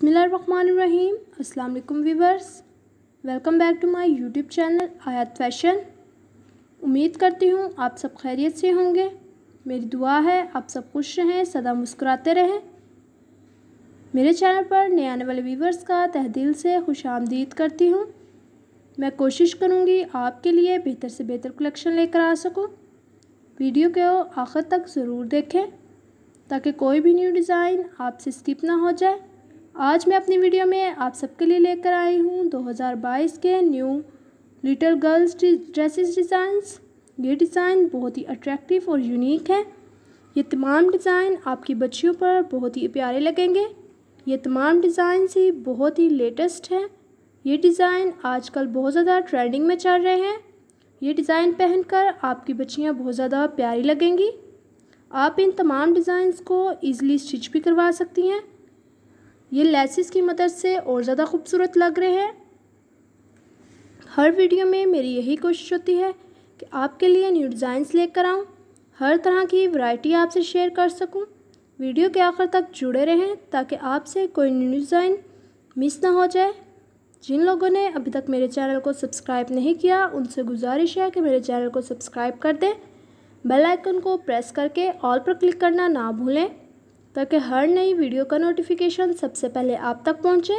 बसमीम अल्लाम viewers welcome back to my YouTube channel Ayat fashion उम्मीद करती हूँ आप सब खैरियत से होंगे मेरी दुआ है आप सब खुश रहें सदा मुस्कुराते रहें मेरे चैनल पर नए आने वाले वीवर्स का तह दिल से खुश आमदीद करती हूँ मैं कोशिश करूँगी आपके लिए बेहतर से बेहतर कलेक्शन लेकर आ सकूँ वीडियो को आखिर तक ज़रूर देखें ताकि कोई भी न्यू डिज़ाइन आपसे स्किप ना हो जाए आज मैं अपनी वीडियो में आप सबके लिए लेकर आई हूँ 2022 के new little girls dresses designs ये डिज़ाइन बहुत ही अट्रैक्टिव और यूनिक है ये तमाम डिज़ाइन आपकी बच्चियों पर बहुत ही प्यारे लगेंगे ये तमाम डिज़ाइन ही बहुत ही लेटेस्ट हैं ये डिज़ाइन आजकल बहुत ज़्यादा ट्रेंडिंग में चल रहे हैं ये डिज़ाइन पहनकर आपकी बच्चियाँ बहुत ज़्यादा प्यारी लगेंगी आप इन तमाम डिज़ाइंस को ईज़िली स्टिच भी करवा सकती हैं ये लेसिस की मदद से और ज़्यादा खूबसूरत लग रहे हैं हर वीडियो में मेरी यही कोशिश होती है कि आपके लिए न्यू डिज़ाइंस लेकर आऊँ हर तरह की वैरायटी आपसे शेयर कर सकूँ वीडियो के आखिर तक जुड़े रहें ताकि आपसे कोई न्यू डिज़ाइन मिस ना हो जाए जिन लोगों ने अभी तक मेरे चैनल को सब्सक्राइब नहीं किया उनसे गुजारिश है कि मेरे चैनल को सब्सक्राइब कर दें बेल आइकन को प्रेस करके ऑल पर क्लिक करना ना भूलें ताकि हर नई वीडियो का नोटिफिकेशन सबसे पहले आप तक पहुंचे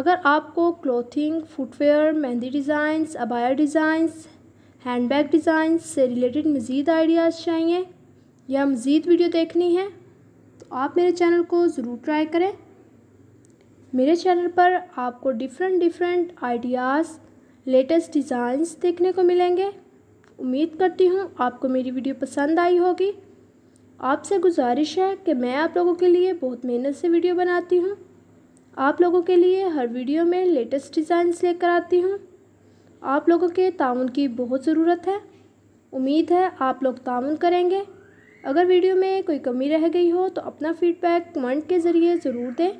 अगर आपको क्लोथिंग फुटवेयर मेहंदी डिज़ाइंस अबाया डिज़ाइंस हैंडबैग डिज़ाइंस से रिलेटेड मज़ीद आइडियाज़ चाहिए या मज़ीद वीडियो देखनी है तो आप मेरे चैनल को ज़रूर ट्राई करें मेरे चैनल पर आपको different different ideas latest designs देखने को मिलेंगे उम्मीद करती हूँ आपको मेरी वीडियो पसंद आई होगी आपसे गुजारिश है कि मैं आप लोगों के लिए बहुत मेहनत से वीडियो बनाती हूँ आप लोगों के लिए हर वीडियो में लेटेस्ट डिज़ाइंस लेकर आती हूँ आप लोगों के ताउन की बहुत ज़रूरत है उम्मीद है आप लोग ताउन करेंगे अगर वीडियो में कोई कमी रह गई हो तो अपना फीडबैक कमेंट के ज़रिए ज़रूर दें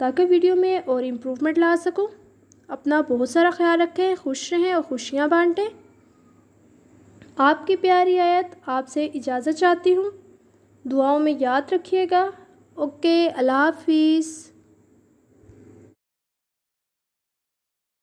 ताकि वीडियो में और इम्प्रूवमेंट ला सकूँ अपना बहुत सारा ख्याल रखें खुश रहें और खुशियाँ बाँटें आपकी प्यारी आयत आपसे इजाज़त चाहती हूँ दुआओं में याद रखिएगा ओके अल्लाह हाफिज़